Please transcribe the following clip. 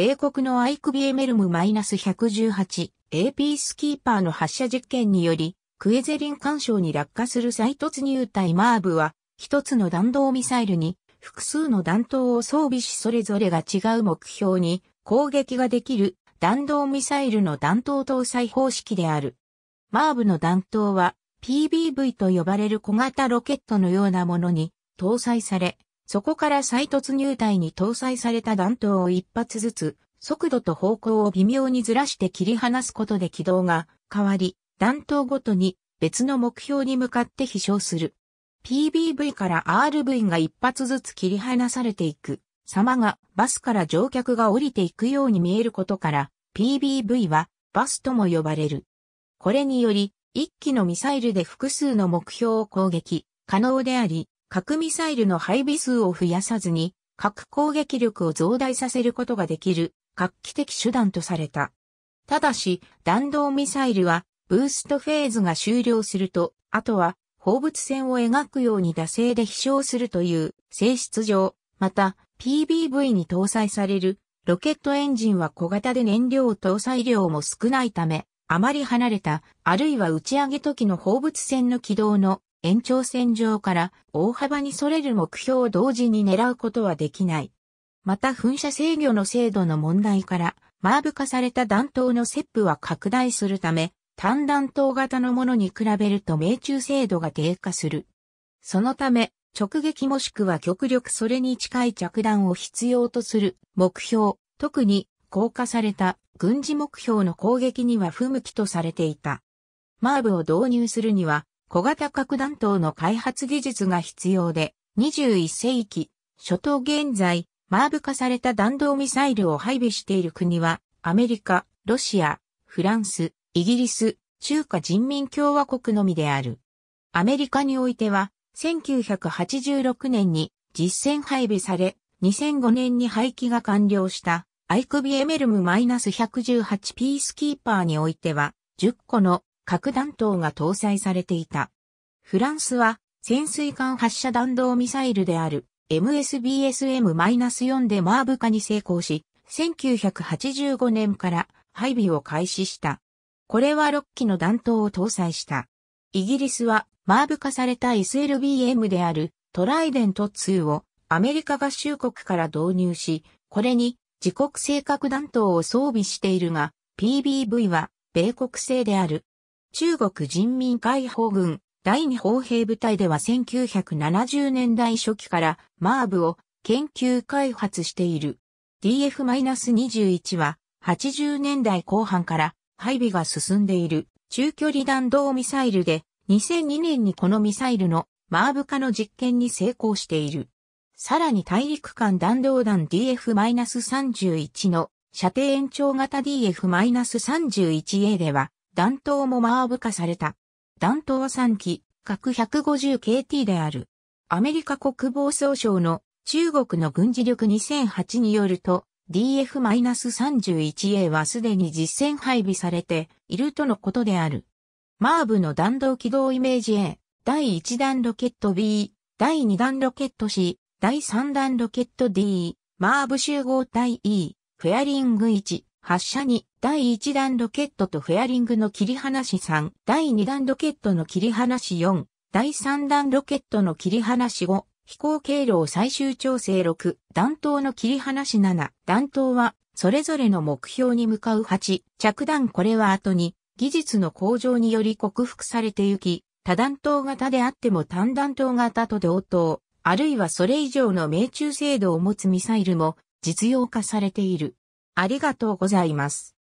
米国のアイクビエメルム1 1 8 AP スキーパーの発射実験により、クエゼリン干渉に落下する再突入隊マーブは、一つの弾道ミサイルに複数の弾頭を装備しそれぞれが違う目標に攻撃ができる弾道ミサイルの弾頭搭載方式である。マーブの弾頭は PBV と呼ばれる小型ロケットのようなものに搭載され、そこから再突入隊に搭載された弾頭を一発ずつ、速度と方向を微妙にずらして切り離すことで軌道が変わり、弾頭ごとに別の目標に向かって飛翔する。PBV から RV が一発ずつ切り離されていく様がバスから乗客が降りていくように見えることから PBV はバスとも呼ばれる。これにより一機のミサイルで複数の目標を攻撃可能であり核ミサイルの配備数を増やさずに、核攻撃力を増大させることができる、画期的手段とされた。ただし、弾道ミサイルは、ブーストフェーズが終了すると、あとは、放物線を描くように惰性で飛翔するという性質上、また、PBV に搭載されるロケットエンジンは小型で燃料搭載量も少ないため、あまり離れた、あるいは打ち上げ時の放物線の軌道の延長線上から大幅にそれる目標を同時に狙うことはできない。また噴射制御の精度の問題から、マーブ化された弾頭のセップは拡大するため、単弾頭型のものに比べると命中精度が低下する。そのため、直撃もしくは極力それに近い着弾を必要とする目標、特に降下された軍事目標の攻撃には不向きとされていた。マーブを導入するには小型核弾頭の開発技術が必要で、21世紀、初頭現在、マーブ化された弾道ミサイルを配備している国は、アメリカ、ロシア、フランス、イギリス、中華人民共和国のみである。アメリカにおいては、1986年に実戦配備され、2005年に廃棄が完了したアイクビエメルム -118 ピースキーパーにおいては、10個の核弾頭が搭載されていた。フランスは潜水艦発射弾道ミサイルである MSBSM-4 でマーブ化に成功し、1985年から配備を開始した。これは6機の弾頭を搭載した。イギリスはマーブ化された SLBM であるトライデント2をアメリカ合衆国から導入し、これに自国製核弾頭を装備しているが、PBV は米国製である中国人民解放軍第二砲兵部隊では1970年代初期からマーブを研究開発している。DF-21 は80年代後半から配備が進んでいる中距離弾道ミサイルで2002年にこのミサイルのマーブ化の実験に成功している。さらに大陸間弾道弾 DF-31 の射程延長型 DF-31A では弾頭もマーブ化された。弾頭は3機、核 150KT である。アメリカ国防総省の中国の軍事力2008によると、DF-31A はすでに実戦配備されているとのことである。マーブの弾道軌道イメージ A、第1弾ロケット B、第2弾ロケット C、第3弾ロケット D、マーブ集合体 E、フェアリング1、発射に第1弾ロケットとフェアリングの切り離し3、第2弾ロケットの切り離し4、第3弾ロケットの切り離し5、飛行経路を最終調整6、弾頭の切り離し7、弾頭は、それぞれの目標に向かう8、着弾これは後に、技術の向上により克服されてゆき、多弾頭型であっても単弾頭型と同等、あるいはそれ以上の命中精度を持つミサイルも実用化されている。ありがとうございます。